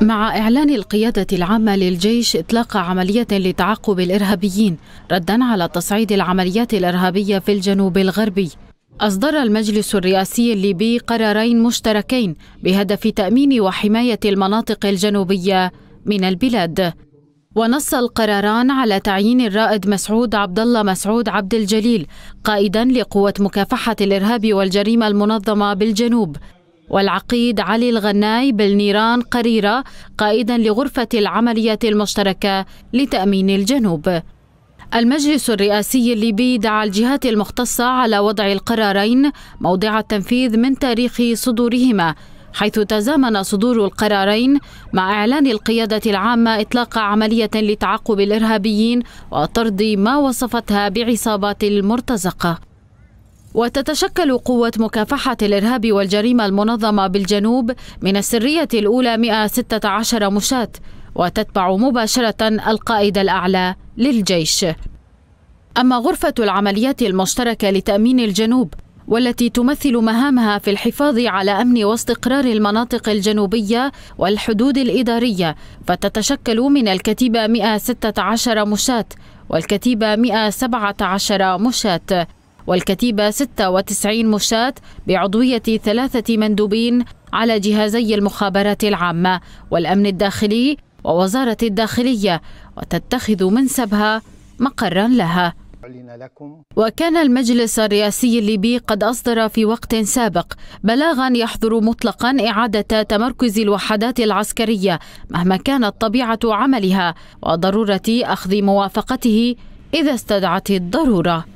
مع إعلان القيادة العامة للجيش إطلاق عملية لتعقب الإرهابيين ردا على تصعيد العمليات الإرهابية في الجنوب الغربي أصدر المجلس الرئاسي الليبي قرارين مشتركين بهدف تأمين وحماية المناطق الجنوبية من البلاد ونص القراران على تعيين الرائد مسعود عبد الله مسعود عبد الجليل قائدا لقوة مكافحة الإرهاب والجريمة المنظمة بالجنوب والعقيد علي الغناي بالنيران قريرة قائدا لغرفة العمليات المشتركة لتأمين الجنوب المجلس الرئاسي الليبي دعا الجهات المختصة على وضع القرارين موضع التنفيذ من تاريخ صدورهما حيث تزامن صدور القرارين مع إعلان القيادة العامة إطلاق عملية لتعقب الإرهابيين وطرد ما وصفتها بعصابات المرتزقة وتتشكل قوة مكافحة الإرهاب والجريمة المنظمة بالجنوب من السرية الأولى 116 مشاة وتتبع مباشرة القائد الأعلى للجيش أما غرفة العمليات المشتركة لتأمين الجنوب والتي تمثل مهامها في الحفاظ على امن واستقرار المناطق الجنوبيه والحدود الاداريه فتتشكل من الكتيبه 116 مشاة والكتيبه 117 مشاة والكتيبة 96 مشاة بعضوية ثلاثة مندوبين على جهازي المخابرات العامة والأمن الداخلي ووزارة الداخلية وتتخذ منسبها مقرا لها وكان المجلس الرئاسي الليبي قد أصدر في وقت سابق بلاغا يحظر مطلقا إعادة تمركز الوحدات العسكرية مهما كانت طبيعة عملها وضرورة أخذ موافقته إذا استدعت الضرورة